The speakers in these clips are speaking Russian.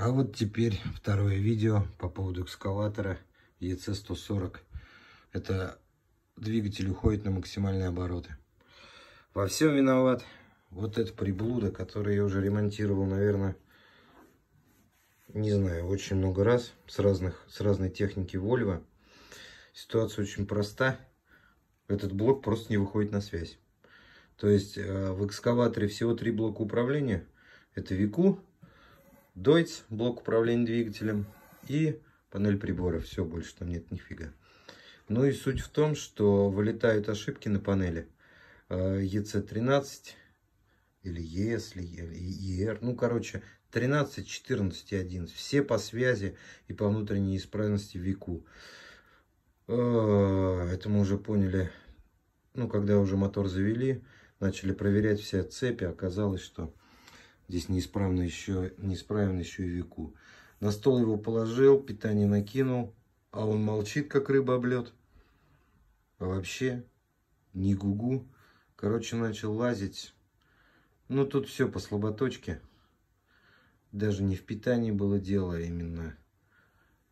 А вот теперь второе видео по поводу экскаватора EC140. Это двигатель уходит на максимальные обороты. Во всем виноват вот эта приблуда, которую я уже ремонтировал, наверное, не знаю, очень много раз с, разных, с разной техники Volvo. Ситуация очень проста. Этот блок просто не выходит на связь. То есть э, в экскаваторе всего три блока управления. Это ВИКУ, Дойц, блок управления двигателем и панель приборов. Все, больше там нет нифига. Ну и суть в том, что вылетают ошибки на панели. EC13 э, или ES, или ER. Ну, короче, 13, 14 и 11. Все по связи и по внутренней исправности ВИКу. Э, это мы уже поняли, ну, когда уже мотор завели, начали проверять все цепи, оказалось, что Здесь неисправно еще, неисправен еще и веку. На стол его положил, питание накинул, а он молчит, как рыба об А вообще, не гугу. Короче, начал лазить. Ну, тут все по слаботочке. Даже не в питании было дело, а именно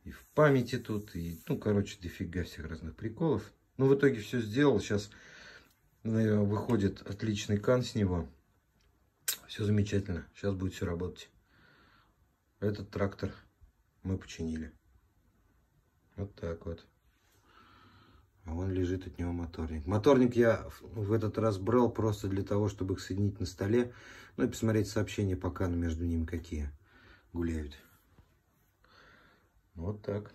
и в памяти тут, и, ну, короче, дофига всех разных приколов. Ну, в итоге все сделал. Сейчас э, выходит отличный кан с него. Все замечательно. Сейчас будет все работать. Этот трактор мы починили. Вот так вот. А вон лежит от него моторник. Моторник я ну, в этот раз брал просто для того, чтобы их соединить на столе. Ну и посмотреть сообщения пока кану между ними какие гуляют. Вот так.